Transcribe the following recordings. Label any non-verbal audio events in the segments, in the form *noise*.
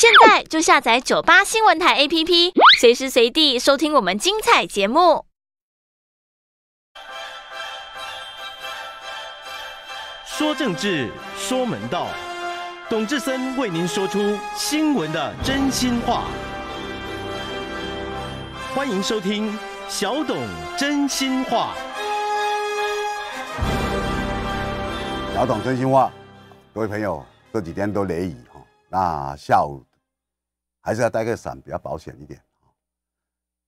现在就下载九八新闻台 APP，随时随地收听我们精彩节目。说政治，说门道，董志森为您说出新闻的真心话。欢迎收听小董真心话。小董真心话，各位朋友，这几天都雷雨哈，那下午。还是要带个伞比较保险一点。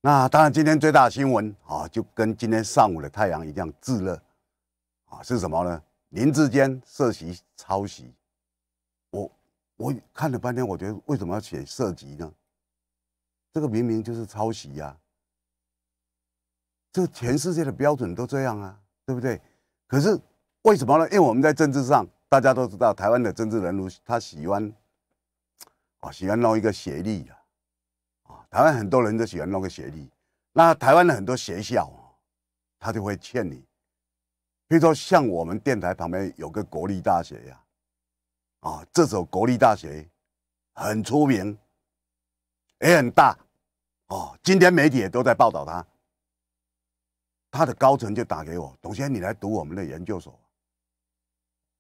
那当然，今天最大的新闻啊，就跟今天上午的太阳一样炙热啊，是什么呢？林志坚涉嫌抄袭。我我看了半天，我觉得为什么要写涉及呢？这个明明就是抄袭呀。这全世界的标准都这样啊，对不对？可是为什么呢？因为我们在政治上，大家都知道，台湾的政治人物他喜欢。啊，喜欢弄一个学历啊，啊，台湾很多人都喜欢弄个学历。那台湾的很多学校他就会劝你，比如说像我们电台旁边有个国立大学呀，啊，这所国立大学很出名，也很大，哦，今天媒体也都在报道他。他的高层就打给我，董先生，你来读我们的研究所。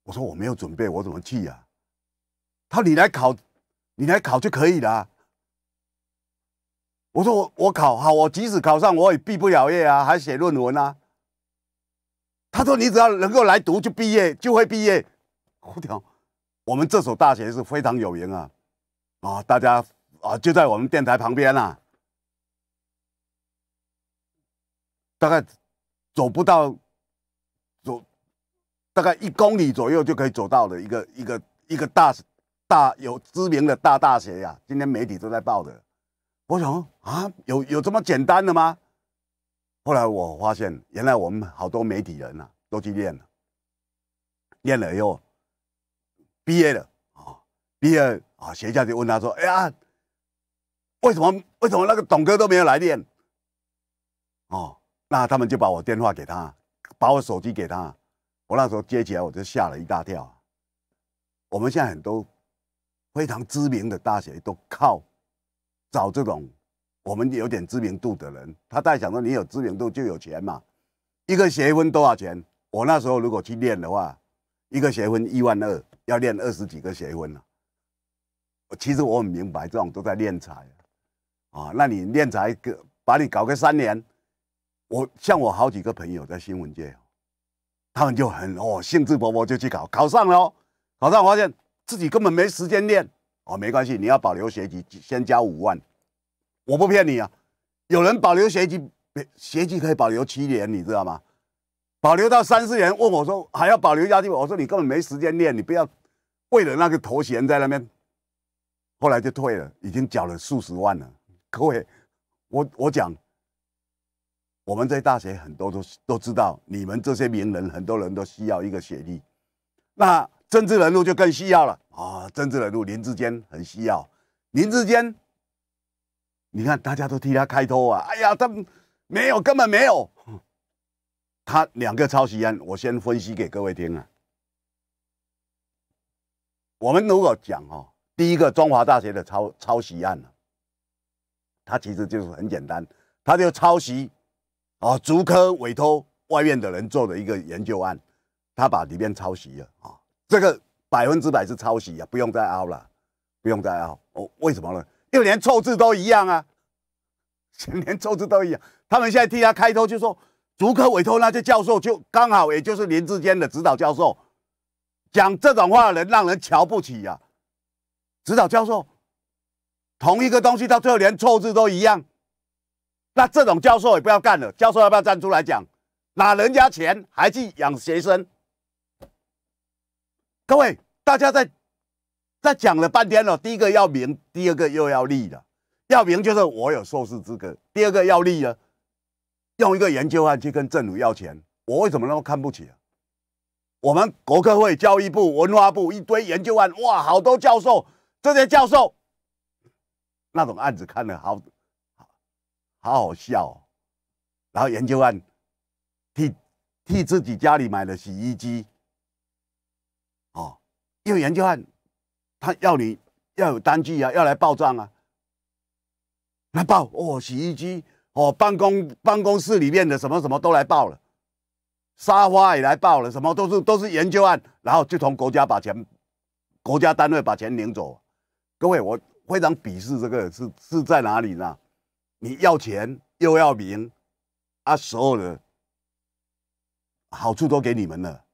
我说我没有准备，我怎么去呀？他，你来考。你来考就可以了。我说我我考好，我即使考上我也毕不了业啊，还写论文啊。他说你只要能够来读就毕业就会毕业。我屌，我们这所大学是非常有名啊啊，大家啊就在我们电台旁边啊，大概走不到走大概一公里左右就可以走到的一个一个一个大。大有知名的大大学呀，今天媒体都在报的。我想啊，有有这么简单的吗？后来我发现，原来我们好多媒体人呐，都去练了。练了以后毕业了啊，毕业啊，学校就问他说：“哎呀，为什么为什么那个董哥都没有来练？”哦，那他们就把我电话给他，把我手机给他。我那时候接起来，我就吓了一大跳。我们现在很多。非常知名的大学都靠找这种我们有点知名度的人，他在想说你有知名度就有钱嘛。一个学分多少钱？我那时候如果去练的话，一个学分一万二，要练二十几个学分呢、其实我很明白，这种都在练财啊。啊，那你练财个，把你搞个三年，我像我好几个朋友在新闻界，他们就很哦兴致勃勃就去搞，考上了，考上发现。自己根本没时间练哦，没关系，你要保留学籍，先交五万，我不骗你啊。有人保留学籍，学籍可以保留七年，你知道吗？保留到三四年，问我说还要保留下去，我说你根本没时间练，你不要为了那个头衔在那边。后来就退了，已经缴了数十万了。各位，我我讲，我们在大学很多都都知道，你们这些名人，很多人都需要一个学历，那。政治人物就更需要了啊！政治人物林志坚很需要林志坚，你看大家都替他开脱啊！哎呀，他没有，根本没有。他两个抄袭案，我先分析给各位听啊。我们如果讲哦，第一个中华大学的抄抄袭案呢，他其实就是很简单，他就抄袭啊，竹科委托外面的人做的一个研究案，他把里面抄袭了啊。这个百分之百是抄袭啊！不用再凹了，不用再凹哦。为什么呢？因为连错字都一样啊，*laughs* 连错字都一样。他们现在替他开脱，就说逐客委托那些教授，就刚好也就是林志坚的指导教授讲这种话，人让人瞧不起呀。指导教授同一个东西到最后连错字都一样，那这种教授也不要干了。教授要不要站出来讲？拿人家钱还去养学生？各位，大家在在讲了半天了。第一个要名，第二个又要利的。要名就是我有硕士资格；第二个要利了，用一个研究案去跟政府要钱。我为什么那么看不起啊？我们国科会、教育部、文化部一堆研究案，哇，好多教授。这些教授那种案子看了好，好好笑。然后研究案替替自己家里买了洗衣机。研究案，他要你要有单据啊，要来报账啊，来报哦，洗衣机哦，办公办公室里面的什么什么都来报了，沙发也来报了，什么都是都是研究案，然后就从国家把钱，国家单位把钱领走。各位，我非常鄙视这个，是是在哪里呢？你要钱又要名，啊，所有的好处都给你们了，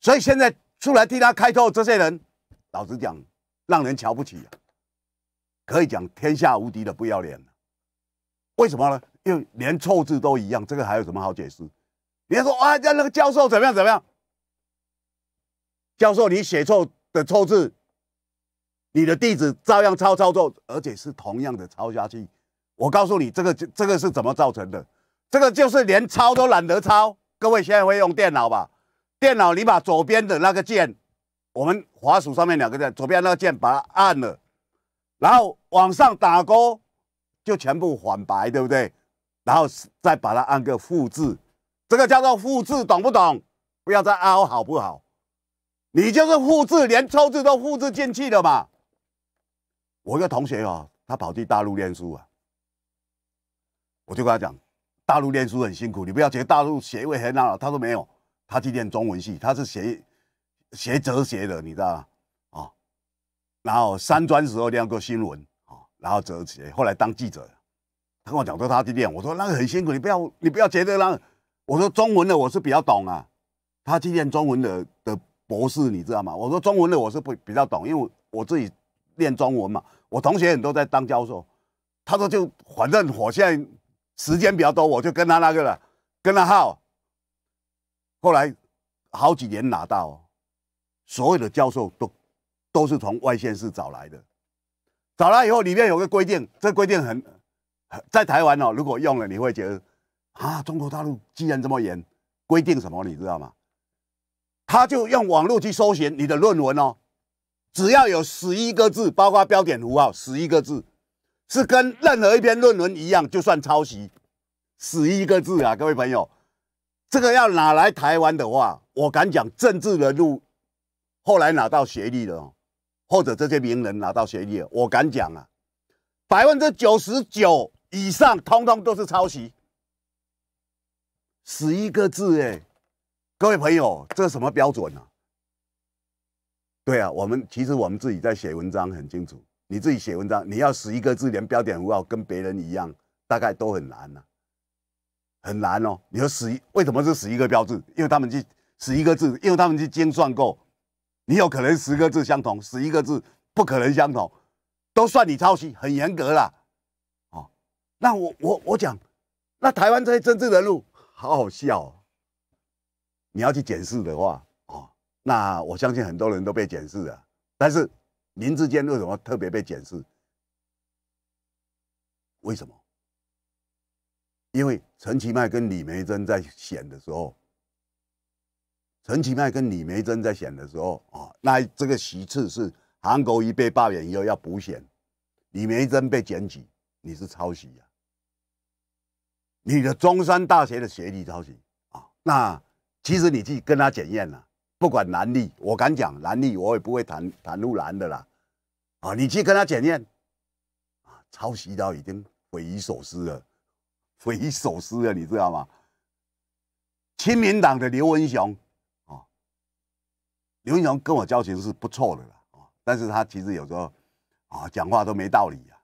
所以现在。出来替他开拓这些人，老实讲，让人瞧不起，可以讲天下无敌的不要脸。为什么呢？因为连错字都一样，这个还有什么好解释？你要说啊，让那个教授怎么样怎么样？教授，你写错的错字，你的弟子照样抄抄作，而且是同样的抄下去。我告诉你，这个这个是怎么造成的？这个就是连抄都懒得抄。各位现在会用电脑吧？电脑，你把左边的那个键，我们滑鼠上面两个键，左边那个键把它按了，然后往上打勾，就全部反白，对不对？然后再把它按个复制，这个叫做复制，懂不懂？不要再凹，好不好？你就是复制，连抽字都复制进去了嘛。我一个同学哦，他跑去大陆念书啊，我就跟他讲，大陆念书很辛苦，你不要觉得大陆学位很好。他说没有。他去念中文系，他是学学哲学的，你知道吗？啊，然后三专时候念过新闻啊，然后哲学，后来当记者。他跟我讲说他去念，我说那个很辛苦，你不要你不要觉得那。我说中文的我是比较懂啊，他去念中文的的博士，你知道吗？我说中文的我是不比较懂，因为我自己练中文嘛。我同学很多在当教授，他说就反正我现在时间比较多，我就跟他那个了，跟他耗。后来，好几年拿到，所有的教授都都是从外县市找来的。找来以后，里面有个规定，这规定很在台湾哦。如果用了，你会觉得啊，中国大陆既然这么严规定什么，你知道吗？他就用网络去搜寻你的论文哦，只要有十一个字，包括标点符号，十一个字是跟任何一篇论文一样，就算抄袭。十一个字啊，各位朋友。这个要拿来台湾的话，我敢讲，政治人物后来拿到学历了，或者这些名人拿到学历了，我敢讲啊，百分之九十九以上，通通都是抄袭。十一个字哎，各位朋友，这什么标准呢？对啊，我们其实我们自己在写文章很清楚，你自己写文章，你要十一个字连标点符号跟别人一样，大概都很难呢。很难哦！你说十为什么是十一个标志？因为他们去十一个字，因为他们去精算过，你有可能十个字相同，十一个字不可能相同，都算你抄袭，很严格啦。哦，那我我我讲，那台湾这些政治的路好好笑。哦。你要去检视的话，哦，那我相信很多人都被检视的，但是林志坚为什么特别被检视？为什么？因为陈其迈跟李梅珍在选的时候，陈其迈跟李梅珍在选的时候啊，那这个席次是韩国瑜被罢免以后要补选，李梅珍被检举，你是抄袭呀？你的中山大学的学历抄袭啊？那其实你去跟他检验了，不管蓝力，我敢讲蓝力，我也不会谈谈入难的啦，啊，你去跟他检验，啊，抄袭到已经匪夷所思了。匪夷所思啊，你知道吗？亲民党的刘文雄啊，刘文雄跟我交情是不错的啦，啊，但是他其实有时候，啊，讲话都没道理啊。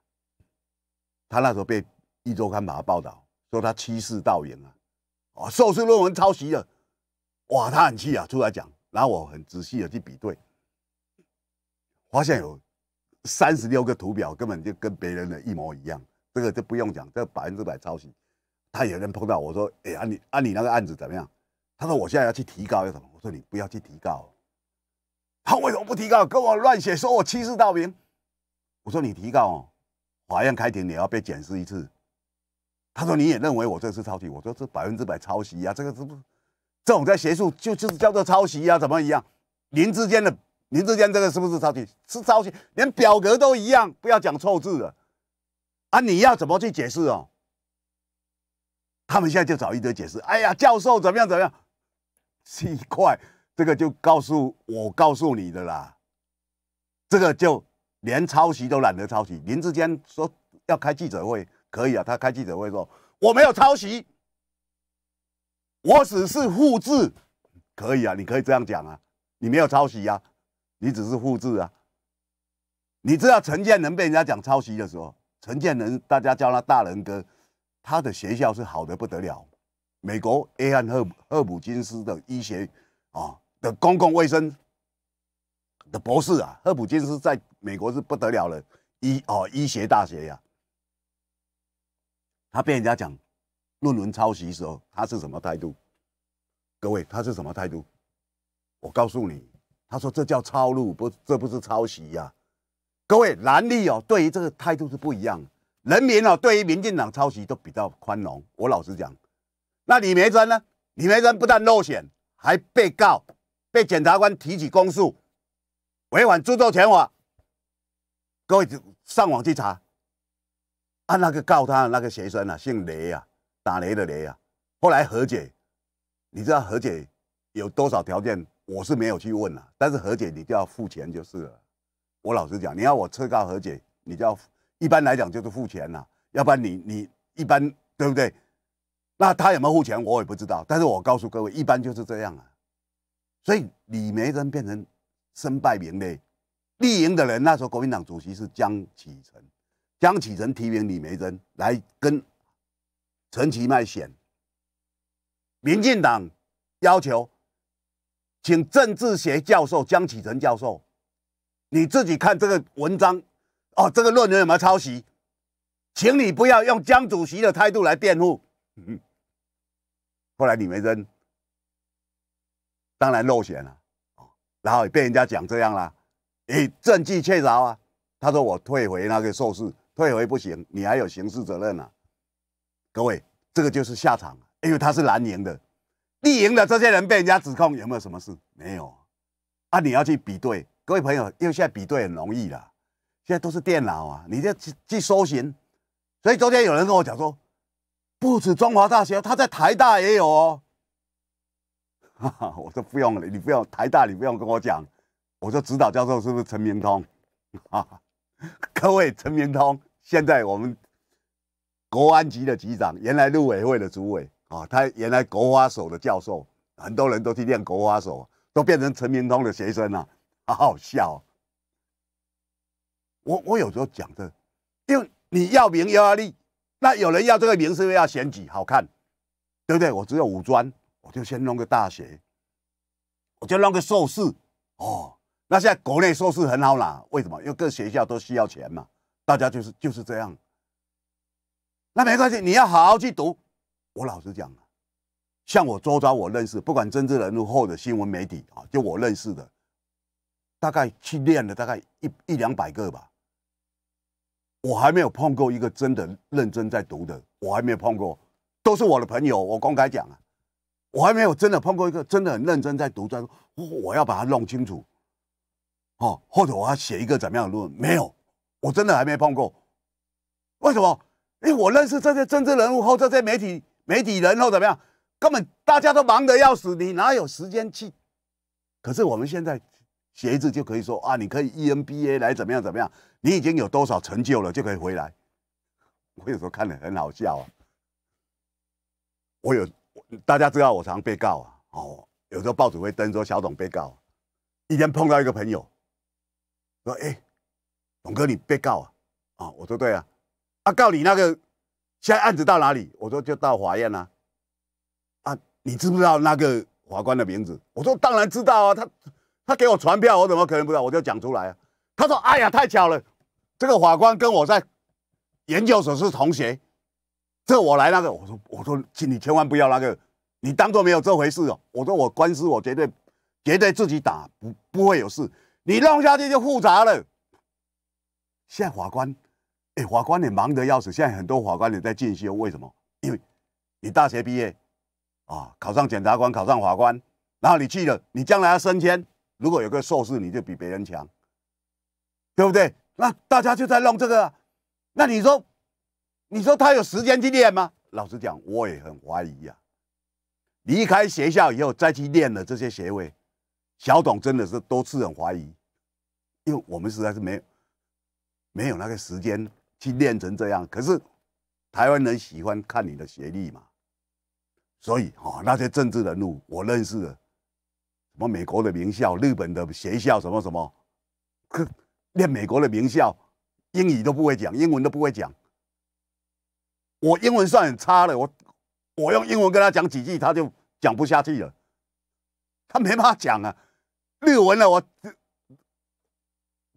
他那时候被《一周刊》把他报道，说他欺世盗名啊，啊，硕士论文抄袭了，哇，他很气啊，出来讲，然后我很仔细的去比对，发现有三十六个图表根本就跟别人的一模一样，这个就不用讲，这百分之百抄袭。他有人碰到我说：“哎，按你按你那个案子怎么样？”他说：“我现在要去提高，要什么？”我说：“你不要去提高。”他为什么不提高？跟我乱写，说我欺世盗名。我说：“你提高，法院开庭你要被检视一次。”他说：“你也认为我这是抄袭？”我说：“这百分之百抄袭呀，这个是不，这种在学术就就是叫做抄袭呀，怎么一样？您之间的您之间这个是不是抄袭？是抄袭，连表格都一样，不要讲错字了啊！你要怎么去解释哦？”他们现在就找一德解释，哎呀，教授怎么样怎么样？奇怪，这个就告诉我告诉你的啦，这个就连抄袭都懒得抄袭。林志坚说要开记者会，可以啊，他开记者会说我没有抄袭，我只是复制，可以啊，你可以这样讲啊，你没有抄袭啊，你只是复制啊。你知道陈建仁被人家讲抄袭的时候，陈建仁大家叫他大人哥。他的学校是好的不得了，美国 A 翰赫赫普金斯的医学啊的公共卫生的博士啊，赫普金斯在美国是不得了了医哦医学大学呀。他被人家讲论文抄袭时候，他是什么态度？各位，他是什么态度？我告诉你，他说这叫抄录，不这不是抄袭呀。各位，兰利哦对于这个态度是不一样。人民哦，对于民进党抄袭都比较宽容。我老实讲，那李梅珍呢？李梅珍不但落选，还被告被检察官提起公诉，违反著作权法。各位上网去查，按那个告他的那个学生啊，姓雷啊，打雷的雷啊。后来和解，你知道和解有多少条件？我是没有去问啊。但是和解你就要付钱就是了。我老实讲，你要我撤告和解，你就要。一般来讲就是付钱了，要不然你你一般对不对？那他有没有付钱，我也不知道。但是我告诉各位，一般就是这样啊。所以李梅珍变成身败名裂、立赢的人。那时候国民党主席是江启臣，江启臣提名李梅珍来跟陈其迈选。民进党要求，请政治学教授江启臣教授，你自己看这个文章。哦，这个论文有没有抄袭？请你不要用江主席的态度来辩护。*laughs* 后来你没扔，当然漏选了然后被人家讲这样啦，诶，证据确凿啊。他说我退回那个硕士，退回不行，你还有刑事责任呢。各位，这个就是下场，因为他是蓝赢的，绿赢的这些人被人家指控有没有什么事？没有啊。你要去比对，各位朋友，因为现在比对很容易了。现在都是电脑啊，你这去去搜寻，所以昨天有人跟我讲说，不止中华大学，他在台大也有哦。哈哈，我说不用了，你不用台大，你不用跟我讲。我说指导教授是不是陈明通？*laughs* 各位，陈明通现在我们国安局的局长，原来陆委会的主委啊，他原来国花手的教授，很多人都去练国花手，都变成陈明通的学生了，好好笑。我我有时候讲的，因为你要名要利，那有人要这个名是不是要选举好看，对不对？我只有五专，我就先弄个大学，我就弄个硕士哦。那现在国内硕士很好拿，为什么？因为各学校都需要钱嘛。大家就是就是这样。那没关系，你要好好去读。我老实讲，像我周遭我认识，不管政治人物或者新闻媒体啊，就我认识的，大概去练了大概一一两百个吧。我还没有碰过一个真的认真在读的，我还没有碰过，都是我的朋友。我公开讲啊，我还没有真的碰过一个真的很认真在读，在说我要把它弄清楚，哦，或者我要写一个怎么样的论，文，没有，我真的还没碰过。为什么？因为我认识这些政治人物或这些媒体媒体人或怎么样，根本大家都忙得要死，你哪有时间去？可是我们现在。鞋子就可以说啊，你可以 E N B A 来怎么样怎么样？你已经有多少成就了，就可以回来。*laughs* 我有时候看的很好笑啊。我有大家知道我常被告啊，哦，有时候报纸会登说小董被告。一天碰到一个朋友，说：“哎，董哥你被告啊？”啊，我说：“对啊。”啊，告你那个现在案子到哪里？我说：“就到法院啊。”啊，你知不知道那个法官的名字？我说：“当然知道啊，他。”他给我传票，我怎么可能不知道？我就讲出来啊！他说：“哎呀，太巧了，这个法官跟我在研究所是同学。”这我来那个，我说：“我说，请你千万不要那个，你当做没有这回事哦。”我说：“我官司我绝对绝对自己打，不不会有事。你弄下去就复杂了。”现在法官，哎，法官你忙得要死。现在很多法官你在进修，为什么？因为，你大学毕业啊，考上检察官，考上法官，然后你去了，你将来要升迁。如果有个硕士，你就比别人强，对不对？那大家就在弄这个，那你说，你说他有时间去练吗？老实讲，我也很怀疑呀。离开学校以后再去练了这些学位，小董真的是多次很怀疑，因为我们实在是没有没有那个时间去练成这样。可是台湾人喜欢看你的学历嘛，所以啊，那些政治人物我认识的。什么美国的名校、日本的学校，什么什么，可连美国的名校英语都不会讲，英文都不会讲。我英文算很差了，我我用英文跟他讲几句，他就讲不下去了，他没法讲啊。日文呢，我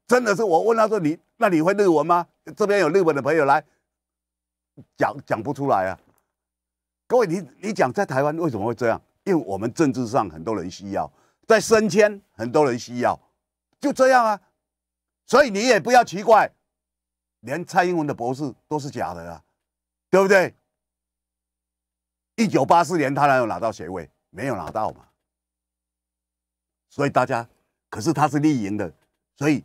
真的是我问他说：“你那你会日文吗？”这边有日本的朋友来讲讲不出来啊。各位，你你讲在台湾为什么会这样？因为我们政治上很多人需要。在升迁，很多人需要，就这样啊，所以你也不要奇怪，连蔡英文的博士都是假的啊，对不对？一九八四年他能有拿到学位没有拿到嘛？所以大家可是他是立营的，所以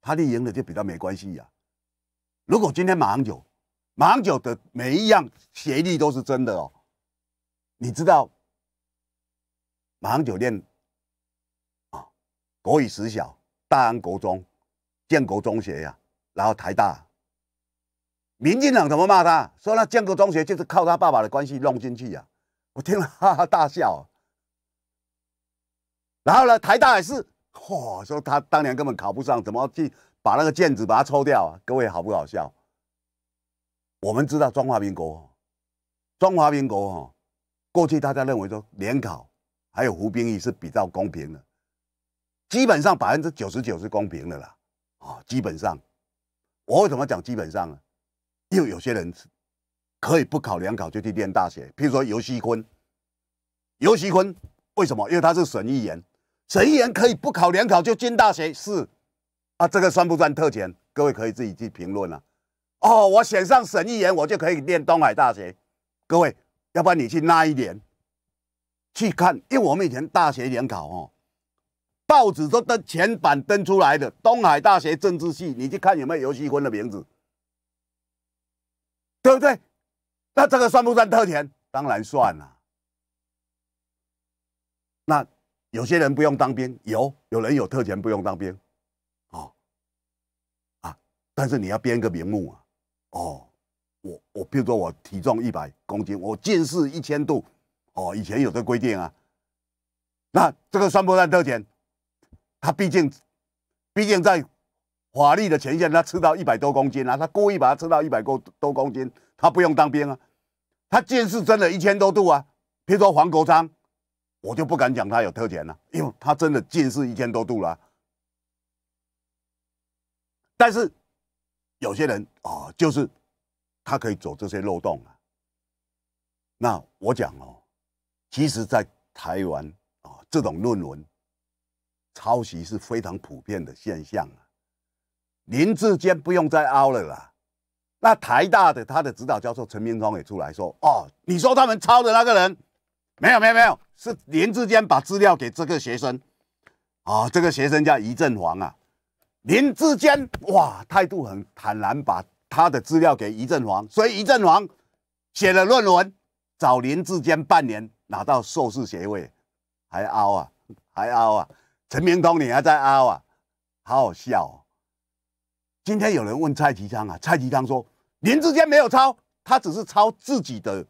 他立营的就比较没关系呀。如果今天马航九，马航九的每一样协议都是真的哦，你知道，马航酒店。国语实小，大安国中、建国中学呀，然后台大，民进党怎么骂他？说那建国中学就是靠他爸爸的关系弄进去呀！我听了哈哈大笑。然后呢，台大也是，嚯，说他当年根本考不上，怎么去把那个卷子把它抽掉？啊？各位好不好笑？我们知道中华民国，中华民国哈，过去大家认为说联考还有服兵役是比较公平的。基本上百分之九十九是公平的啦，啊，基本上，我为什么讲基本上呢？因为有些人可以不考联考就去念大学，譬如说尤熙坤，尤熙坤为什么？因为他是省议员，省议员可以不考联考就进大学是啊，这个算不算特权？各位可以自己去评论了。哦，我选上省议员，我就可以念东海大学，各位，要不然你去那一年去看，因为我们以前大学联考哦。报纸都登全版登出来的，东海大学政治系，你去看有没有游戏坤的名字，对不对？那这个算不算特权？当然算啦。那有些人不用当兵，有有人有特权不用当兵，哦，啊，但是你要编个名目啊，哦，我我比如说我体重一百公斤，我近视一千度，哦，以前有这规定啊，那这个算不算特权？他毕竟，毕竟在法律的前线，他吃到一百多公斤啊，他故意把他吃到一百多多公斤，他不用当兵啊。他近视真的一千多度啊。比如说黄国昌，我就不敢讲他有特权了，因为他真的近视一千多度了。但是有些人啊，就是他可以走这些漏洞啊。那我讲哦，其实，在台湾啊，这种论文。抄袭是非常普遍的现象啊！林志坚不用再凹了啦。那台大的他的指导教授陈明忠也出来说：“哦，你说他们抄的那个人，没有没有没有，是林志坚把资料给这个学生啊，这个学生叫余振煌啊。林志坚哇，态度很坦然，把他的资料给余振煌，所以余振煌写了论文，找林志坚半年拿到硕士学位，还凹啊，还凹啊。”陈明通，你还在凹啊？好好笑哦！今天有人问蔡其昌啊，蔡其昌说：“您之间没有抄，他只是抄自己的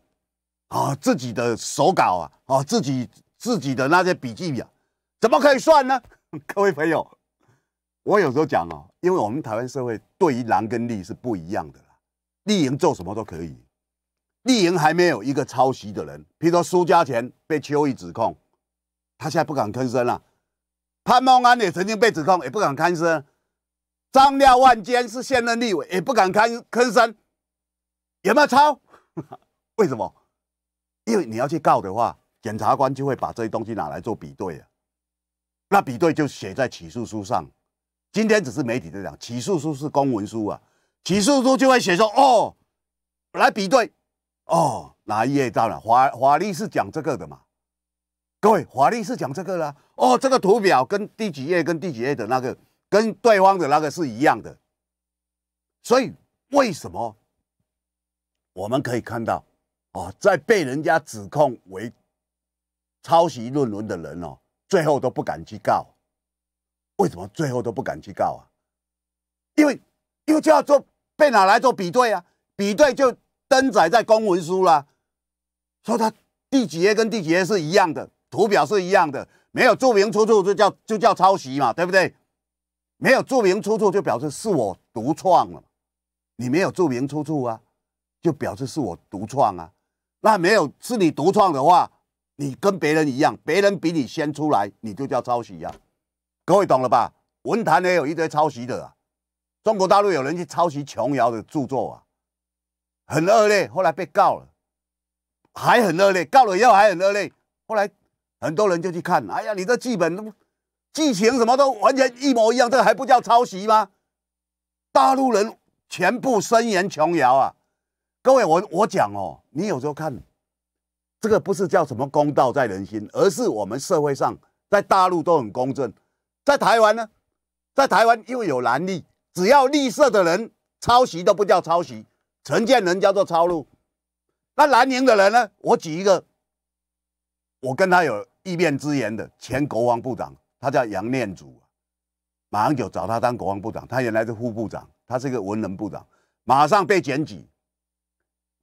啊，自己的手稿啊，哦，自己自己的那些笔记表，怎么可以算呢？” *laughs* 各位朋友，我有时候讲哦，因为我们台湾社会对于人跟利是不一样的啦。利盈做什么都可以，利盈还没有一个抄袭的人，譬如说苏家前被邱毅指控，他现在不敢吭声了。潘孟安也曾经被指控，也不敢吭声。张廖万坚是现任立委，也不敢吭吭声。有没有抄？*laughs* 为什么？因为你要去告的话，检察官就会把这些东西拿来做比对啊。那比对就写在起诉书上。今天只是媒体在讲，起诉书是公文书啊，起诉书就会写说哦，来比对哦，哪一页到了？法法律是讲这个的嘛。各位，法律是讲这个啦。哦，这个图表跟第几页跟第几页的那个，跟对方的那个是一样的。所以为什么我们可以看到哦，在被人家指控为抄袭论文的人哦，最后都不敢去告。为什么最后都不敢去告啊？因为因为就要做被拿来做比对啊，比对就登载在公文书啦，说他第几页跟第几页是一样的。图表是一样的，没有注明出处就叫就叫抄袭嘛，对不对？没有注明出处就表示是我独创了，你没有注明出处啊，就表示是我独创啊。那没有是你独创的话，你跟别人一样，别人比你先出来，你就叫抄袭呀。各位懂了吧？文坛也有一堆抄袭的啊，中国大陆有人去抄袭琼瑶的著作啊，很恶劣，后来被告了，还很恶劣，告了以后还很恶劣，后来。很多人就去看，哎呀，你这剧本都剧情什么都完全一模一样，这个还不叫抄袭吗？大陆人全部声言琼瑶啊，各位我我讲哦，你有时候看，这个不是叫什么公道在人心，而是我们社会上在大陆都很公正，在台湾呢，在台湾又有蓝绿，只要绿色的人抄袭都不叫抄袭，陈建仁叫做抄录，那蓝营的人呢，我举一个。我跟他有一面之缘的前国防部长，他叫杨念祖，马上就找他当国防部长。他原来是副部长，他是一个文人部长，马上被检举，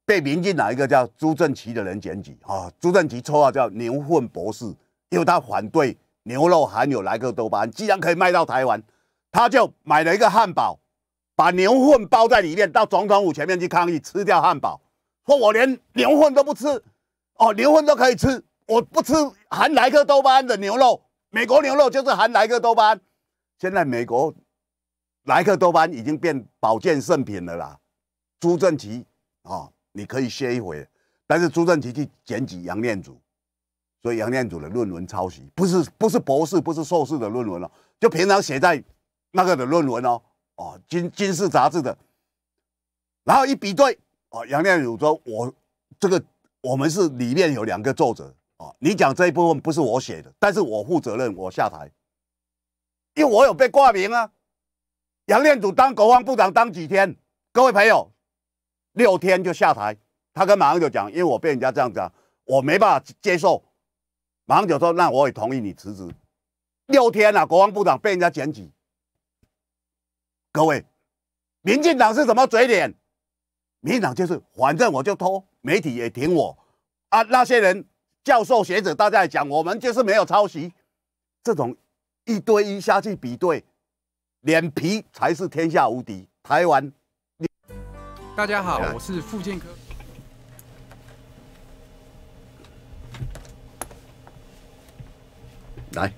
被民进党一个叫朱正奇的人检举啊。朱正奇抽到叫牛粪博士，因为他反对牛肉含有莱克多巴胺，既然可以卖到台湾，他就买了一个汉堡，把牛粪包在里面，到总统府前面去抗议，吃掉汉堡，说我连牛粪都不吃，哦，牛粪都可以吃。我不吃含莱克多巴胺的牛肉，美国牛肉就是含莱克多巴胺。现在美国莱克多巴胺已经变保健圣品了啦。朱正奇啊，你可以歇一会，但是朱正奇去检举杨念祖，所以杨念祖的论文抄袭，不是不是博士，不是硕士的论文哦，就平常写在那个的论文哦，哦，军军事杂志的，然后一比对，哦，杨念祖说，我这个我们是里面有两个作者。你讲这一部分不是我写的，但是我负责任，我下台，因为我有被挂名啊。杨念祖当国防部长当几天，各位朋友，六天就下台。他跟马英九讲，因为我被人家这样讲，我没办法接受。马英九说，那我也同意你辞职。六天了，国防部长被人家检举。各位，民进党是什么嘴脸？民进党就是反正我就偷，媒体也挺我啊，那些人。教授学者，大家讲，我们就是没有抄袭。这种一对一下去比对，脸皮才是天下无敌。台湾，大家好，我是傅建科，来。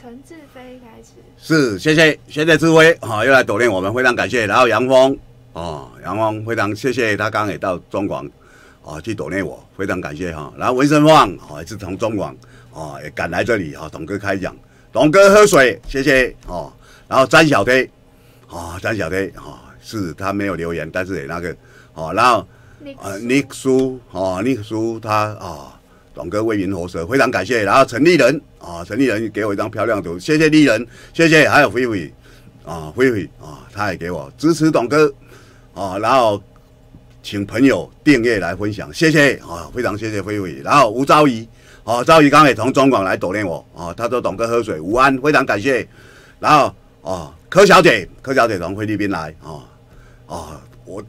陈志飞开始，是谢谢谢谢志飞啊，又来锻炼我们，非常感谢。然后杨峰啊，杨峰非常谢谢他刚刚也到中广啊去锻炼我，非常感谢哈。然后文生旺啊也是从中广啊也赶来这里哈，董哥开讲，董哥喝水，谢谢哦。然后张小飞啊，张小飞啊是他没有留言，但是也那个哦，然后呃尼克苏啊，尼克苏他啊。董哥为云喉舌，非常感谢。然后陈丽人啊，陈丽人给我一张漂亮图，谢谢丽人，谢谢。还有菲菲啊，菲菲啊，他也给我支持董哥啊。然后请朋友订阅来分享，谢谢啊，非常谢谢菲菲。然后吴昭仪啊，昭仪刚也从中广来锻念我啊，他说董哥喝水午安，非常感谢。然后啊，柯小姐，柯小姐从菲律宾来啊啊，我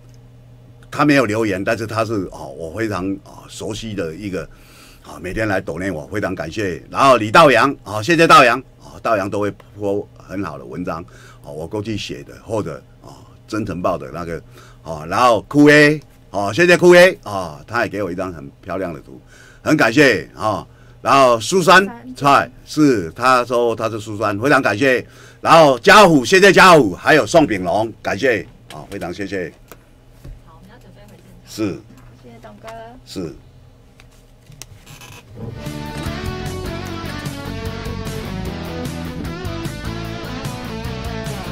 她没有留言，但是她是啊，我非常啊熟悉的一个。啊，每天来抖炼我，非常感谢。然后李道阳啊，谢谢道阳啊，道阳都会播很好的文章啊，我过去写的或者啊，增城报的那个啊，然后酷 A 啊，谢谢酷 A 啊，他也给我一张很漂亮的图，很感谢啊。然后苏珊，菜，是，他说他是苏珊，非常感谢。然后家虎，谢谢家虎，还有宋炳龙，感谢啊，非常谢谢。好，我们要准备回去。是。谢谢东哥。是。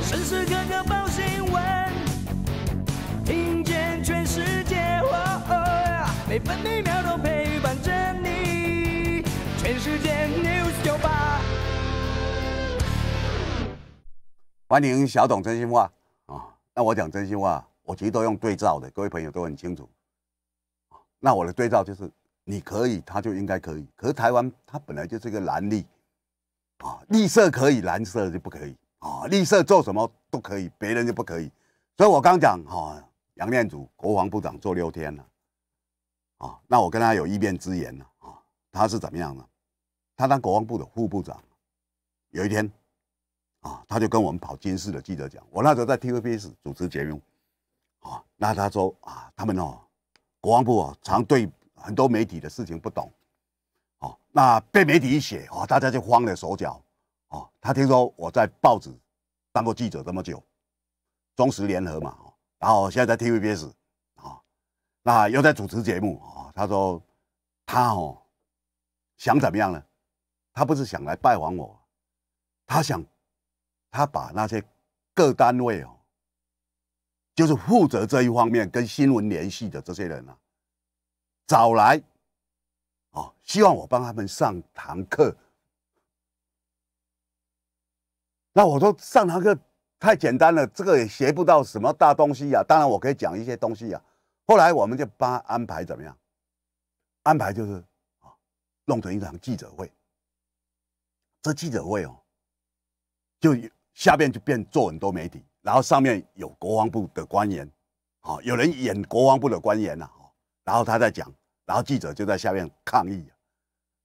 时时刻刻报新闻，听见全世界，每分每秒都陪伴着你。全世界 News 九八，欢迎小董真心话啊！那我讲真心话，我其实都用对照的，各位朋友都很清楚那我的对照就是。你可以，他就应该可以。可是台湾它本来就是一个蓝绿啊，绿色可以，蓝色就不可以啊。绿色做什么都可以，别人就不可以。所以我刚讲哈，杨念祖国防部长做六天了啊，那我跟他有一面之言呢啊，他是怎么样呢？他当国防部的副部长，有一天啊，他就跟我们跑军事的记者讲，我那时候在 t v b s 主持节目啊，那他说啊，他们哦，国防部啊常对。很多媒体的事情不懂，哦，那被媒体一写哦，大家就慌了手脚，哦，他听说我在报纸当过记者这么久，中实联合嘛，哦，然后现在在 TVBS，啊，那又在主持节目，啊，他说，他哦，想怎么样呢？他不是想来拜访我，他想，他把那些各单位哦，就是负责这一方面跟新闻联系的这些人啊。找来，哦，希望我帮他们上堂课。那我说上堂课太简单了，这个也学不到什么大东西呀。当然我可以讲一些东西呀。后来我们就帮安排怎么样？安排就是啊，弄成一场记者会。这记者会哦，就下面就变做很多媒体，然后上面有国防部的官员，啊，有人演国防部的官员呐。然后他在讲，然后记者就在下面抗议，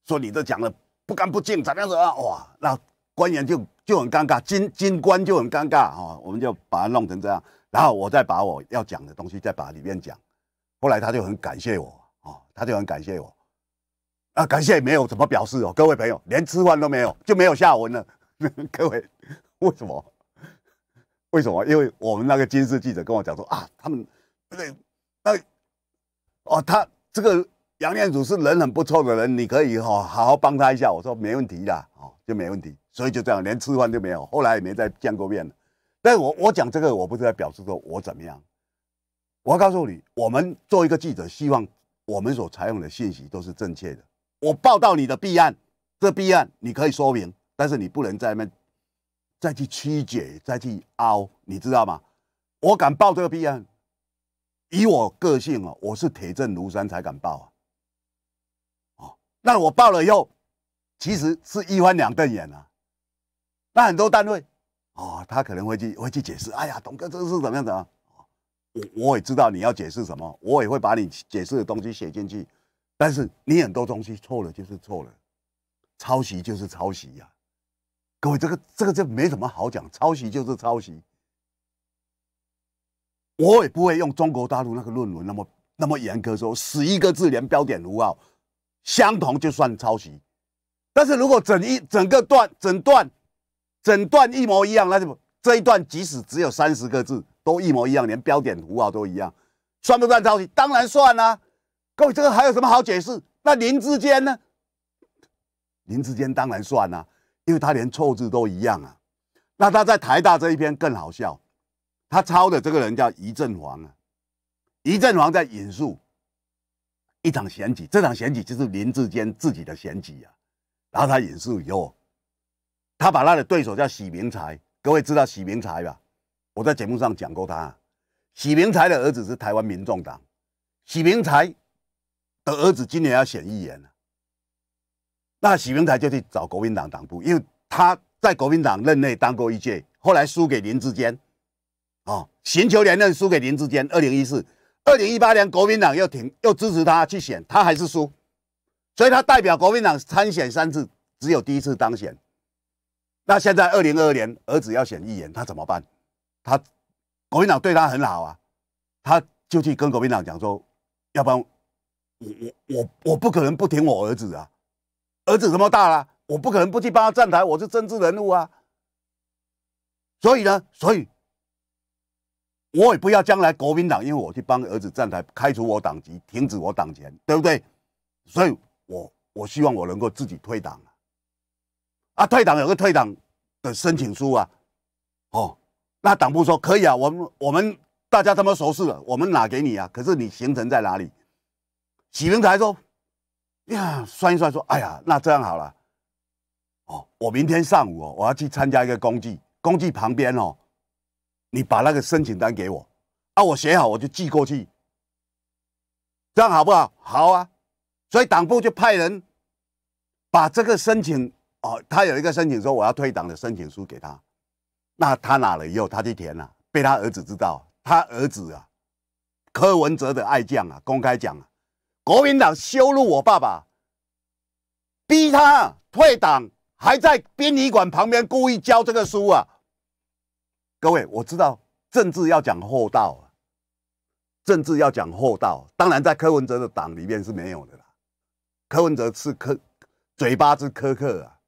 说你这讲的不干不净咋样子啊？哇，那官员就就很尴尬，金金官就很尴尬啊。我们就把它弄成这样，然后我再把我要讲的东西再把里面讲。后来他就很感谢我啊，他就很感谢我啊，感谢没有怎么表示哦。各位朋友，连吃饭都没有，就没有下文了。各位，为什么？为什么？因为我们那个军事记者跟我讲说啊，他们那那。哦，他这个杨念祖是人很不错的人，你可以哈好好帮他一下。我说没问题的，哦，就没问题。所以就这样，连吃饭都没有，后来也没再见过面了。但我我讲这个，我不是在表示说我怎么样。我告诉你，我们做一个记者，希望我们所采用的信息都是正确的。我报道你的弊案，这弊案你可以说明，但是你不能再面再去曲解，再去凹，你知道吗？我敢报这个弊案。以我个性哦，我是铁证如山才敢报啊！哦，那我报了以后，其实是一翻两瞪眼啊。那很多单位哦，他可能会去会去解释，哎呀，董哥，这个是怎么样的啊？我我也知道你要解释什么，我也会把你解释的东西写进去。但是你很多东西错了就是错了，抄袭就是抄袭呀。各位，这个这个就没什么好讲，抄袭就是抄袭。我也不会用中国大陆那个论文那么那么严格说，十一个字连标点符号相同就算抄袭。但是如果整一整个段整段整段一模一样，那就这一段即使只有三十个字都一模一样，连标点符号都一样，算不算抄袭？当然算啦。各位，这个还有什么好解释？那林之间呢？林之间当然算啦，因为他连错字都一样啊。那他在台大这一篇更好笑。他抄的这个人叫余振煌啊，余振煌在引述一场选举，这场选举就是林志坚自己的选举啊。然后他引述以后，他把他的对手叫许明才，各位知道许明才吧？我在节目上讲过他。许明才的儿子是台湾民众党，许明才的儿子今年要选议员了，那许明才就去找国民党党部，因为他在国民党任内当过一届，后来输给林志坚。寻求连任输给林志坚。二零一四、二零一八年，国民党又停又支持他去选，他还是输。所以，他代表国民党参选三次，只有第一次当选。那现在二零二二年，儿子要选议员，他怎么办？他国民党对他很好啊，他就去跟国民党讲说，要不然我我我我不可能不挺我儿子啊。儿子这么大了，我不可能不去帮他站台，我是政治人物啊。所以呢，所以。我也不要将来国民党，因为我去帮儿子站台，开除我党籍，停止我党权，对不对？所以，我我希望我能够自己退党。啊，退党有个退党的申请书啊，哦，那党部说可以啊，我们我们大家这么熟识了，我们拿给你啊。可是你行程在哪里？许明台说，呀，算一算说，哎呀，那这样好了，哦，我明天上午我要去参加一个公祭，公祭旁边哦，你把那个申请单给我，那我写好我就寄过去，这样好不好？好啊，所以党部就派人把这个申请哦，他有一个申请说我要退党的申请书给他，那他拿了以后，他去填了，被他儿子知道，他儿子啊，柯文哲的爱将啊，公开讲啊，国民党羞辱我爸爸，逼他退党，还在殡仪馆旁边故意交这个书啊。各位，我知道政治要讲厚道，政治要讲厚道。当然，在柯文哲的党里面是没有的啦。柯文哲是柯嘴巴是苛刻啊。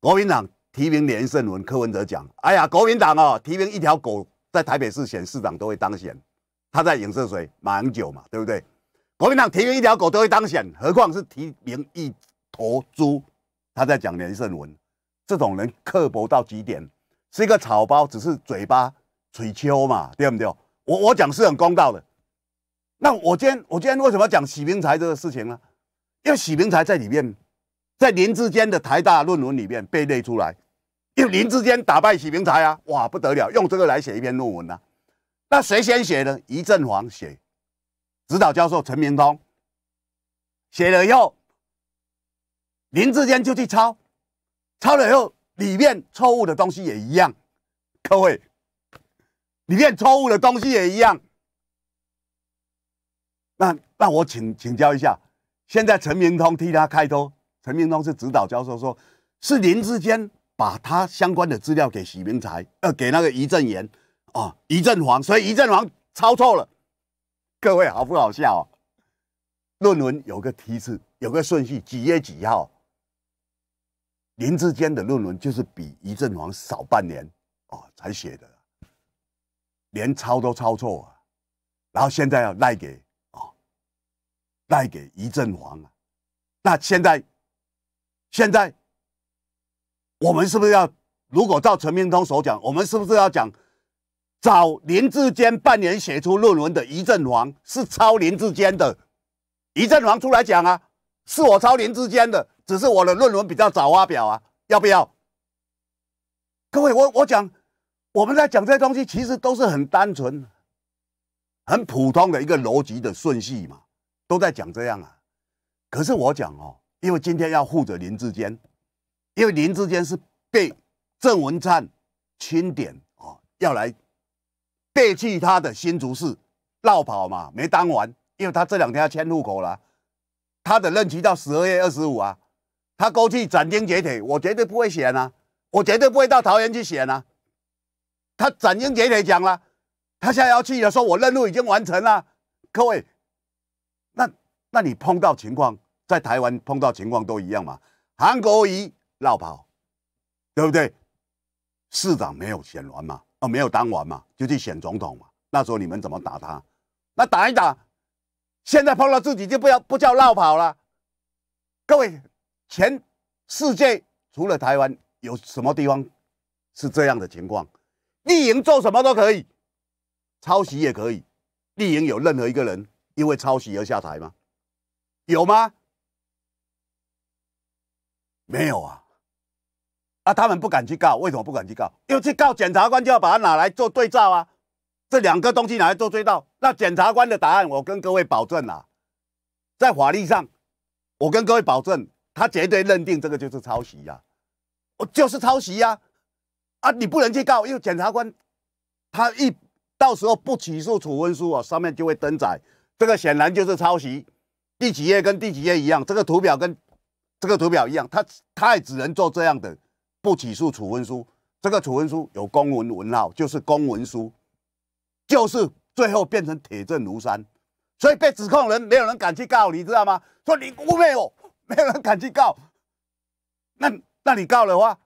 国民党提名连胜文，柯文哲讲：“哎呀，国民党哦，提名一条狗在台北市选市长都会当选，他在影射谁？马英九嘛，对不对？国民党提名一条狗都会当选，何况是提名一头猪？”他在讲连胜文，这种人刻薄到极点。是一个草包，只是嘴巴嘴秋嘛，对不对？我我讲是很公道的。那我今天我今天为什么讲许明才这个事情呢？因为许明才在里面，在林志坚的台大论文里面被列出来，因为林志坚打败许明才啊，哇不得了，用这个来写一篇论文呐。那谁先写呢？于振煌写，指导教授陈明通写了以后，林志坚就去抄，抄了以后。里面错误的东西也一样，各位，里面错误的东西也一样。那那我请请教一下，现在陈明通替他开脱，陈明通是指导教授，说是林志坚把他相关的资料给许明才，呃，给那个于正言啊，于正煌，所以于正煌抄错了。各位好不好笑啊？论文有个题字，有个顺序，几月几号？林志坚的论文就是比余振煌少半年啊才写的，连抄都抄错啊，然后现在要赖给啊赖给余振煌啊，那现在现在我们是不是要如果照陈明通所讲，我们是不是要讲找林志坚半年写出论文的余振煌是抄林志坚的，余振煌出来讲啊？是我抄林志坚的，只是我的论文比较早发表啊，要不要？各位，我我讲，我们在讲这些东西，其实都是很单纯、很普通的一个逻辑的顺序嘛，都在讲这样啊。可是我讲哦，因为今天要护着林志坚，因为林志坚是被郑文灿钦点啊，要来背弃他的新竹市绕跑嘛，没当完，因为他这两天要迁户口了。他的任期到十二月二十五啊，他过去斩钉截铁，我绝对不会选啊，我绝对不会到桃园去选啊。他斩钉截铁讲了，他现在要去了，说我任务已经完成了。各位，那那你碰到情况，在台湾碰到情况都一样嘛？韩国瑜绕跑，对不对？市长没有选完嘛，哦，没有当完嘛，就去选总统嘛。那时候你们怎么打他？那打一打。现在碰到自己就不要不叫绕跑了，各位，全世界除了台湾有什么地方是这样的情况？立盈做什么都可以，抄袭也可以。立盈有任何一个人因为抄袭而下台吗？有吗？没有啊。啊，他们不敢去告，为什么不敢去告？要去告检察官就要把他拿来做对照啊。这两个东西拿来做追悼，那检察官的答案我跟各位保证啦，在法律上，我跟各位保证，他绝对认定这个就是抄袭呀，我就是抄袭呀，啊，你不能去告，因为检察官他一到时候不起诉处分书哦，上面就会登载，这个显然就是抄袭，第几页跟第几页一样，这个图表跟这个图表一样，他他也只能做这样的不起诉处分书，这个处分书有公文文号，就是公文书。就是最后变成铁证如山，所以被指控人没有人敢去告，你知道吗？说你污蔑我，没有人敢去告。那那你告的话，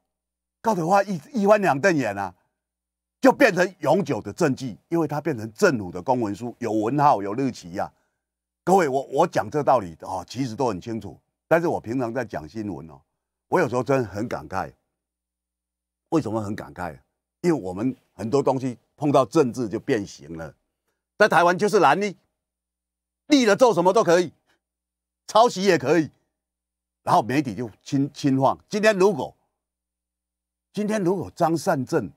告的话一一翻两瞪眼啊，就变成永久的证据，因为它变成政府的公文书，有文号，有日期呀。各位，我我讲这道理啊，其实都很清楚。但是我平常在讲新闻哦，我有时候真的很感慨。为什么很感慨？因为我们很多东西。碰到政治就变形了，在台湾就是蓝绿，立了做什么都可以，抄袭也可以，然后媒体就轻轻放。今天如果今天如果张善政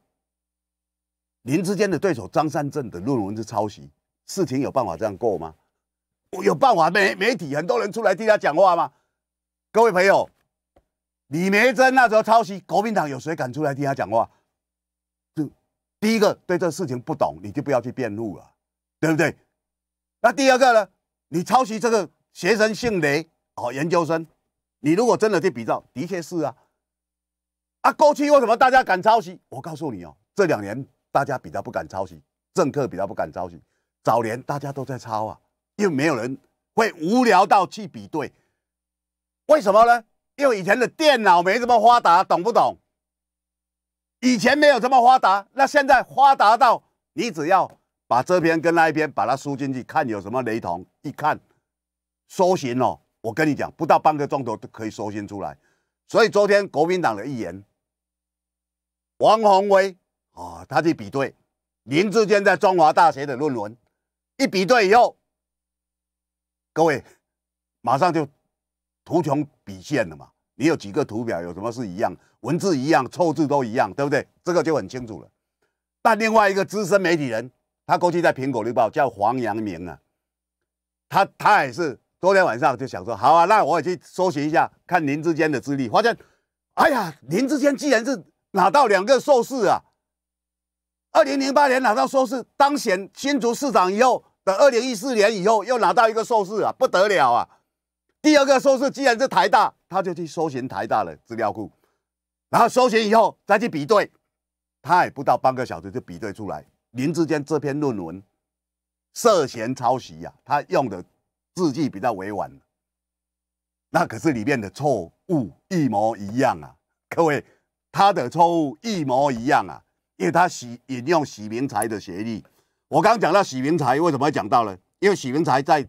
林之间的对手张善政的论文是抄袭，事情有办法这样过吗？有办法媒媒体很多人出来替他讲话吗？各位朋友，李梅珍那时候抄袭国民党，有谁敢出来替他讲话？第一个对这事情不懂，你就不要去辩护了，对不对？那第二个呢？你抄袭这个学生姓雷哦，研究生，你如果真的去比较，的确是啊。啊，过去为什么大家敢抄袭？我告诉你哦，这两年大家比较不敢抄袭，政客比较不敢抄袭。早年大家都在抄啊，因为没有人会无聊到去比对，为什么呢？因为以前的电脑没这么发达，懂不懂？以前没有这么发达，那现在发达到你只要把这篇跟那一篇把它输进去，看有什么雷同，一看，搜寻哦，我跟你讲，不到半个钟头都可以搜寻出来。所以昨天国民党的议员王宏威啊，他去比对林志坚在中华大学的论文，一比对以后，各位马上就图穷匕现了嘛。你有几个图表？有什么是一样？文字一样，错字都一样，对不对？这个就很清楚了。但另外一个资深媒体人，他过去在《苹果日报》叫黄阳明啊，他他也是昨天晚上就想说，好啊，那我也去搜寻一下看林志坚的资历。发现，哎呀，林志坚既然是拿到两个硕士啊，二零零八年拿到硕士当选新竹市长以后的二零一四年以后又拿到一个硕士啊，不得了啊！第二个说是，既然是台大，他就去搜寻台大的资料库，然后搜寻以后再去比对，他也不到半个小时就比对出来，林志坚这篇论文涉嫌抄袭呀，他用的字迹比较委婉，那可是里面的错误一模一样啊，各位，他的错误一模一样啊，因为他引引用许明才的学历，我刚讲到许明才为什么会讲到呢？因为许明才在。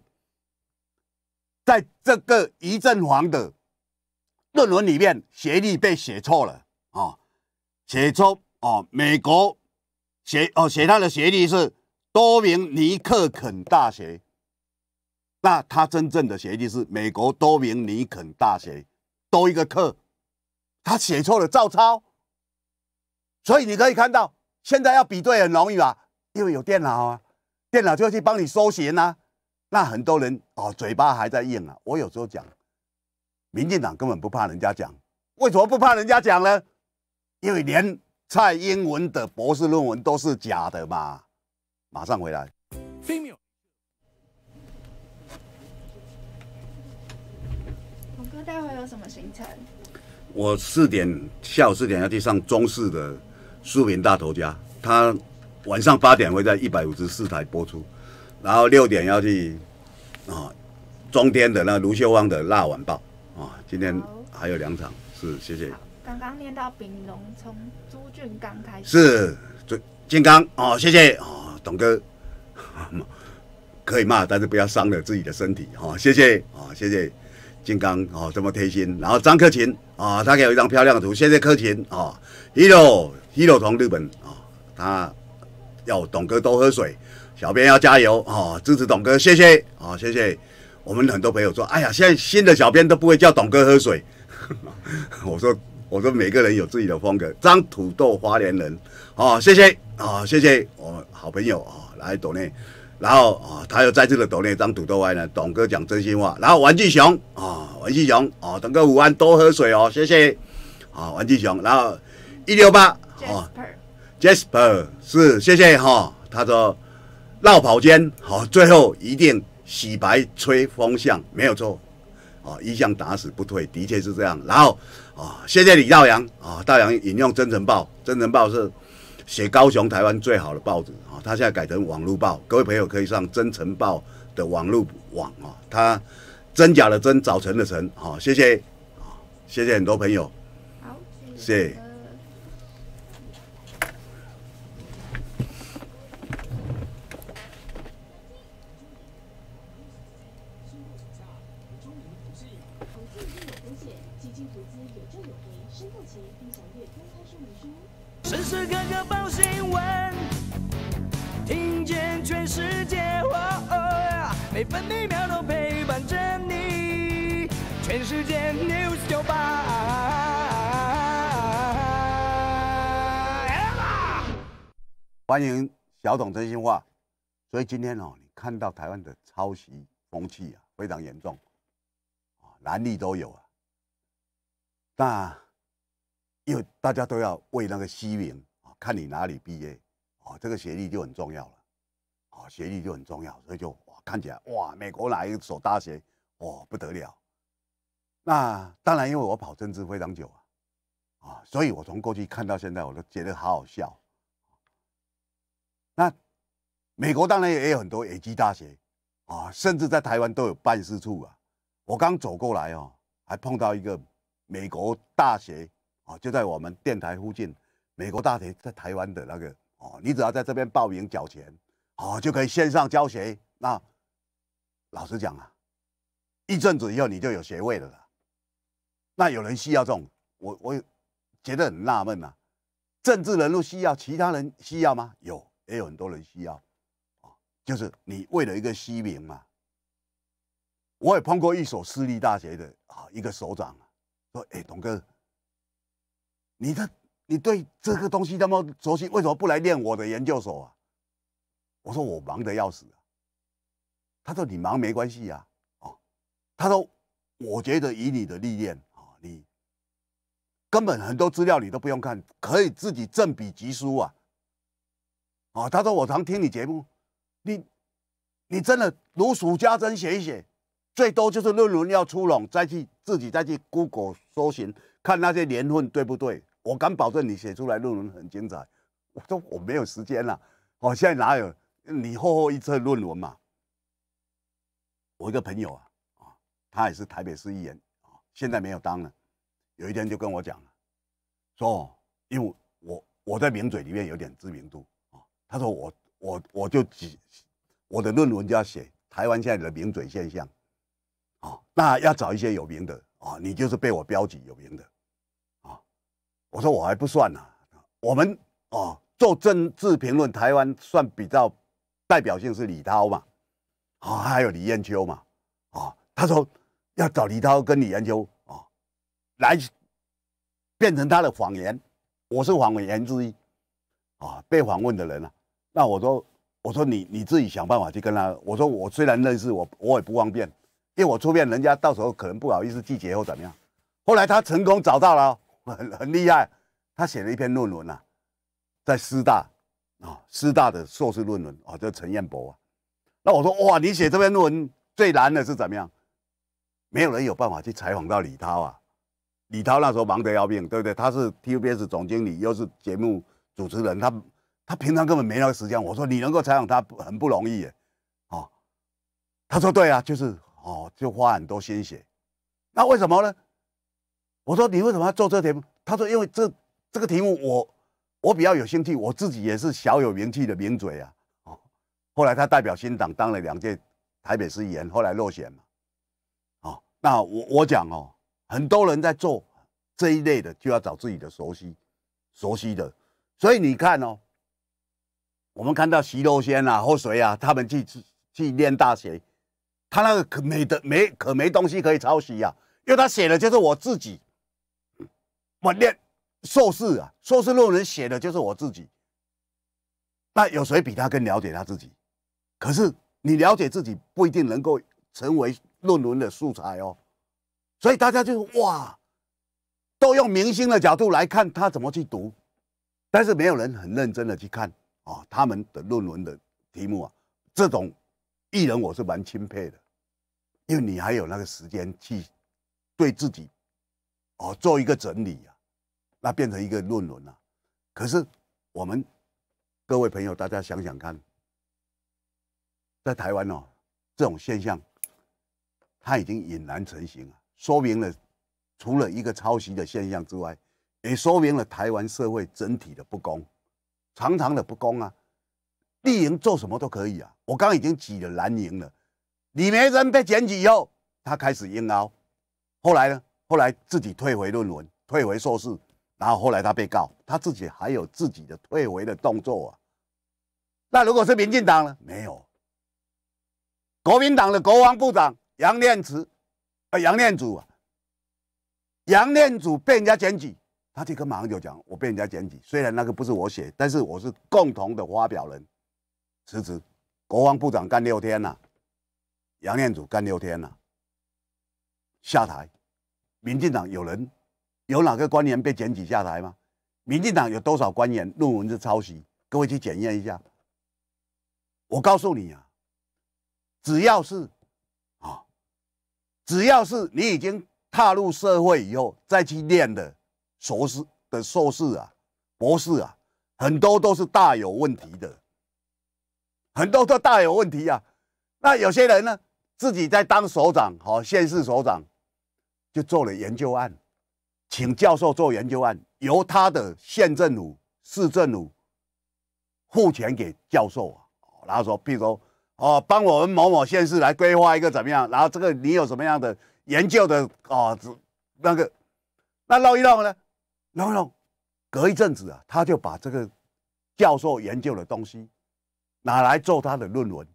在这个一振煌的论文里面，学历被写错了啊，写出哦，美国写哦，写他的学历是多明尼克肯大学，那他真正的学历是美国多明尼克肯大学多一个克，他写错了照抄，所以你可以看到，现在要比对很容易啊，因为有电脑啊，电脑就会去帮你搜寻啊。那很多人哦，嘴巴还在硬啊。我有时候讲，民进党根本不怕人家讲，为什么不怕人家讲呢？因为连蔡英文的博士论文都是假的嘛。马上回来。哥，待会有什么行程？我四点，下午四点要去上中视的《素民大头家》，他晚上八点会在一百五十四台播出。然后六点要去啊，中天的那卢秀芳的《辣晚报》啊，今天还有两场，是谢谢。刚刚念到丙龙，从朱俊刚开始，是朱金刚哦，谢谢哦，董哥 *laughs* 可以骂，但是不要伤了自己的身体哈，谢谢啊，谢谢金刚哦，这么贴心。然后张克勤啊，他给我一张漂亮的图，谢谢克勤啊，一路一路同日本啊，他要董哥多喝水。小编要加油哦！支持董哥，谢谢哦，谢谢。我们很多朋友说：“哎呀，现在新的小编都不会叫董哥喝水。*laughs* ”我说：“我说每个人有自己的风格。”张土豆花莲人哦，谢谢哦，谢谢我好朋友哦，来抖内，然后哦，他又再次的抖内张土豆外呢，董哥讲真心话。然后玩具熊哦，玩具熊哦，董哥五万多喝水哦，谢谢啊，玩具熊。然后一六八哦，Jasper 是谢谢哈，他说。绕跑间，好，最后一定洗白吹风向，没有错，啊，一向打死不退，的确是这样。然后，啊，谢谢李道阳啊，道阳引用《真城报》，《真城报》是写高雄台湾最好的报纸，啊，他现在改成网络报，各位朋友可以上《真城报》的网络网，啊，他真假的真，早晨的晨，好，谢谢，谢谢很多朋友，好，谢谢。全全世世界，界哦呀，每每分秒都陪伴着你。news 欢迎小董真心话。所以今天哦，你看到台湾的抄袭风气啊，非常严重啊，男女都有啊。那因为大家都要为那个西名啊，看你哪里毕业啊，这个学历就很重要了。哦，学历就很重要，所以就哇看起来哇，美国哪一所大学哇不得了？那当然，因为我跑政治非常久啊，所以我从过去看到现在，我都觉得好好笑。那美国当然也有很多野鸡大学啊，甚至在台湾都有办事处啊。我刚走过来哦，还碰到一个美国大学啊，就在我们电台附近。美国大学在台湾的那个哦，你只要在这边报名缴钱。哦，就可以线上教学。那老实讲啊，一阵子以后你就有学位了。那有人需要这种，我我觉得很纳闷啊。政治人物需要，其他人需要吗？有，也有很多人需要哦、就是你为了一个虚名嘛。我也碰过一所私立大学的啊一个首长，说：“哎，董哥，你的你对这个东西这么熟悉，为什么不来练我的研究所啊？”我说我忙得要死，他说你忙没关系啊，哦，他说我觉得以你的历练啊，你根本很多资料你都不用看，可以自己正笔疾书啊，哦，他说我常听你节目，你你真的如数家珍写一写，最多就是论文要出笼再去自己再去 Google 搜寻，看那些年份对不对？我敢保证你写出来论文很精彩。我说我没有时间了，我现在哪有？你厚厚一册论文嘛，我一个朋友啊啊，他也是台北市议员啊，现在没有当了。有一天就跟我讲，说因为我我在名嘴里面有点知名度啊，他说我我我就几我的论文就要写台湾现在的名嘴现象，啊，那要找一些有名的啊，你就是被我标记有名的啊。我说我还不算呢，我们啊做政治评论，台湾算比较。代表性是李涛嘛，啊，还有李艳秋嘛，啊，他说要找李涛跟李艳秋啊，来变成他的谎言，我是谎言之一，啊，被访问的人啊，那我说我说你你自己想办法去跟他，我说我虽然认识我我也不方便，因为我出面人家到时候可能不好意思拒绝或怎么样，后来他成功找到了，很很厉害，他写了一篇论文啊，在师大。啊，师大的硕士论文啊，叫陈彦博啊。那我说哇，你写这篇论文最难的是怎么样？没有人有办法去采访到李涛啊。李涛那时候忙得要命，对不对？他是 TBS 总经理，又是节目主持人，他他平常根本没那个时间。我说你能够采访他，很不容易耶。啊，他说对啊，就是哦，就花很多心血。那为什么呢？我说你为什么要做这题目？他说因为这这个题目我。我比较有兴趣，我自己也是小有名气的名嘴啊。后来他代表新党当了两届台北市议员，后来落选嘛。哦，那我我讲哦，很多人在做这一类的，就要找自己的熟悉、熟悉的。所以你看哦，我们看到徐若瑄啊或谁啊，他们去去去念大学，他那个可没的没可没东西可以抄袭呀，因为他写的就是我自己，我念。硕士啊，硕士论文写的就是我自己。那有谁比他更了解他自己？可是你了解自己不一定能够成为论文的素材哦。所以大家就哇，都用明星的角度来看他怎么去读，但是没有人很认真的去看啊。他们的论文的题目啊，这种艺人我是蛮钦佩的，因为你还有那个时间去对自己哦做一个整理啊。那变成一个论文了，可是我们各位朋友，大家想想看，在台湾哦，这种现象它已经隐然成型了，说明了除了一个抄袭的现象之外，也说明了台湾社会整体的不公，常常的不公啊！绿营做什么都可以啊，我刚刚已经挤了蓝营了，李梅珍被举以后，他开始硬凹，后来呢？后来自己退回论文，退回硕士。然后后来他被告，他自己还有自己的退回的动作啊。那如果是民进党呢？没有。国民党的国防部长杨念慈，呃，杨念祖啊，杨念祖被人家检举，他立刻马上就讲：“我被人家检举，虽然那个不是我写，但是我是共同的发表人。”辞职，国防部长干六天了，杨念祖干六天了，下台。民进党有人。有哪个官员被检举下台吗？民进党有多少官员论文是抄袭？各位去检验一下。我告诉你啊，只要是啊，只要是你已经踏入社会以后再去念的硕士、的硕士啊、博士啊，很多都是大有问题的，很多都大有问题呀。那有些人呢，自己在当首长、好县市首长，就做了研究案。请教授做研究案，由他的县政府、市政府付钱给教授啊。然后说，比如说，哦，帮我们某某县市来规划一个怎么样？然后这个你有什么样的研究的哦，那个那绕一绕呢？绕一绕，隔一阵子啊，他就把这个教授研究的东西拿来做他的论文。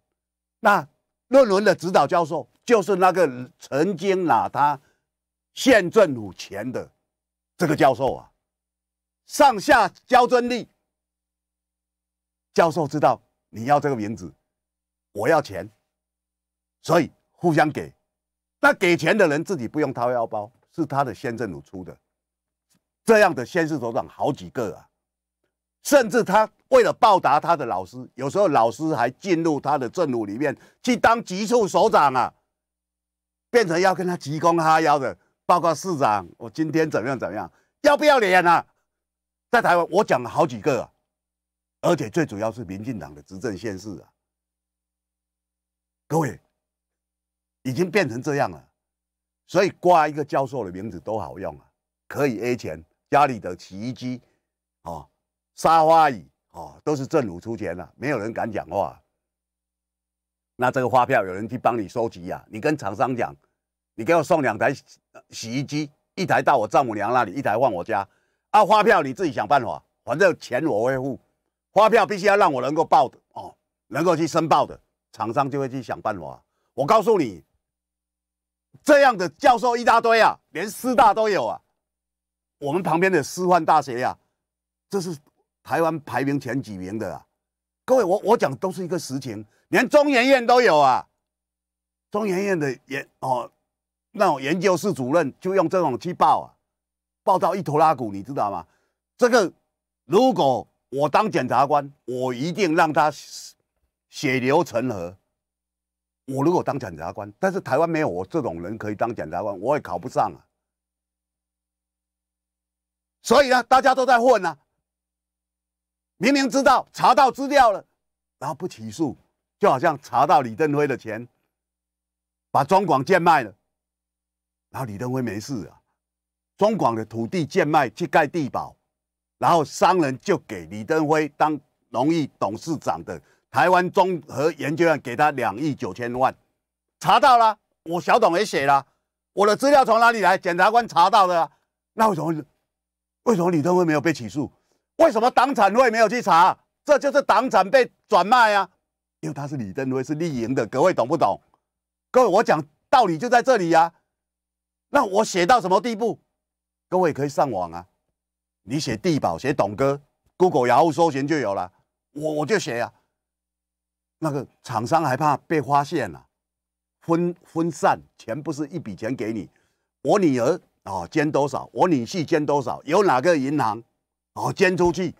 那论文的指导教授就是那个曾经拿他县政府钱的。这个教授啊，上下交尊利。教授知道你要这个名字，我要钱，所以互相给。那给钱的人自己不用掏腰包，是他的县政府出的。这样的县市首长好几个啊，甚至他为了报答他的老师，有时候老师还进入他的政府里面去当局处首长啊，变成要跟他鞠躬哈腰的。报告市长，我今天怎样怎样？要不要脸呢？在台湾，我讲了好几个，而且最主要是民进党的执政现市啊。各位已经变成这样了，所以挂一个教授的名字都好用啊，可以 A 钱。家里的洗衣机、哦沙发椅、哦都是政府出钱了，没有人敢讲话。那这个发票有人去帮你收集呀？你跟厂商讲。你给我送两台洗衣机，一台到我丈母娘那里，一台放我家。啊，发票你自己想办法，反正钱我会付。发票必须要让我能够报的哦，能够去申报的，厂商就会去想办法。我告诉你，这样的教授一大堆啊，连师大都有啊。我们旁边的师范大学呀，这是台湾排名前几名的。啊。各位，我我讲都是一个实情，连中研院都有啊。中研院的研哦。那种研究室主任就用这种去报啊，报到一头拉骨，你知道吗？这个如果我当检察官，我一定让他血流成河。我如果当检察官，但是台湾没有我这种人可以当检察官，我也考不上啊。所以呢，大家都在混啊。明明知道查到资料了，然后不起诉，就好像查到李登辉的钱，把中广贱卖了。然后李登辉没事啊，中广的土地贱卖去盖地堡，然后商人就给李登辉当荣誉董事长的台湾综合研究院给他两亿九千万，查到了，我小董也写了，我的资料从哪里来？检察官查到的。那为什么，为什么李登辉没有被起诉？为什么党产会没有去查？这就是党产被转卖啊，因为他是李登辉是立营的，各位懂不懂？各位我讲道理就在这里呀。那我写到什么地步？各位可以上网啊，你写地保、写董哥，Google 然后搜寻就有了。我我就写啊，那个厂商还怕被发现啊？分分散，钱不是一笔钱给你。我女儿啊捐多少，我女婿捐多少，有哪个银行哦捐出去？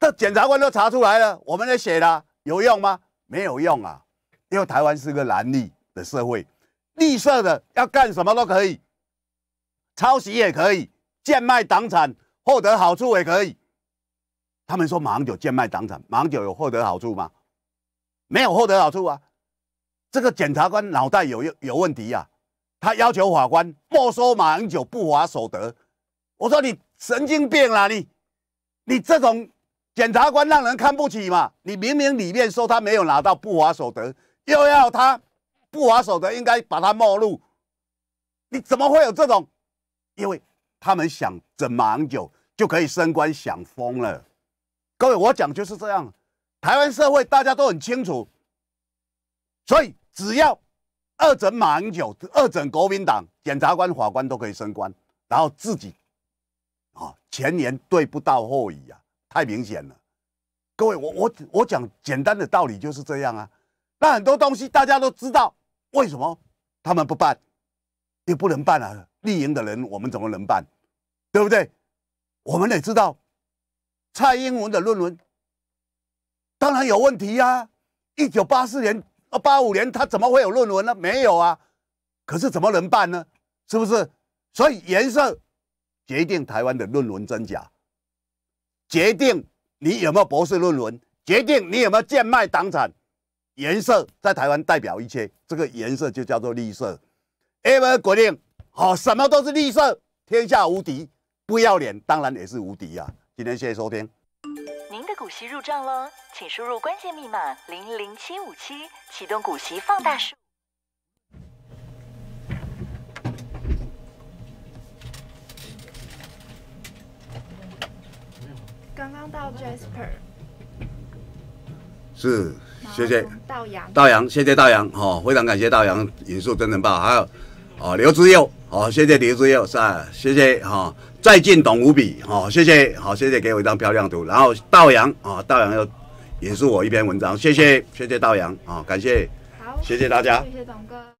这检察官都查出来了，我们也写了，有用吗？没有用啊，因为台湾是个蓝绿的社会。绿色的要干什么都可以，抄袭也可以，贱卖党产获得好处也可以。他们说马英九贱卖党产，马英九有获得好处吗？没有获得好处啊！这个检察官脑袋有有问题呀？他要求法官没收马英九不法所得。我说你神经病啦你你这种检察官让人看不起嘛？你明明里面说他没有拿到不法所得，又要他。不法守的应该把它没入，你怎么会有这种？因为他们想整马英九就可以升官想疯了。各位，我讲就是这样。台湾社会大家都很清楚，所以只要二整马英九、二整国民党，检察官、法官都可以升官，然后自己啊前言对不到后语啊，太明显了。各位，我我我讲简单的道理就是这样啊。那很多东西大家都知道。为什么他们不办？也不能办啊！立营的人，我们怎么能办？对不对？我们也知道，蔡英文的论文当然有问题呀。一九八四年、八五年，他怎么会有论文呢？没有啊。可是怎么能办呢？是不是？所以颜色决定台湾的论文真假，决定你有没有博士论文，决定你有没有贱卖党产。颜色在台湾代表一切，这个颜色就叫做绿色。e e v A 股定好，什么都是绿色，天下无敌，不要脸，当然也是无敌啊！今天谢谢收听。您的股息入账喽，请输入关键密码零零七五七，启动股息放大术。刚刚到 Jasper。是，谢谢。道阳，道阳，谢谢道阳，哦，非常感谢道阳引述真人报。还有，哦，刘志佑，哦，谢谢刘志佑，是啊，谢谢哈。再见，董无比，哦，谢谢，好，谢谢给我一张漂亮图。然后，道阳啊，道阳又引述我一篇文章，谢谢，谢谢道阳啊，感谢，好，谢谢大家，谢谢董哥。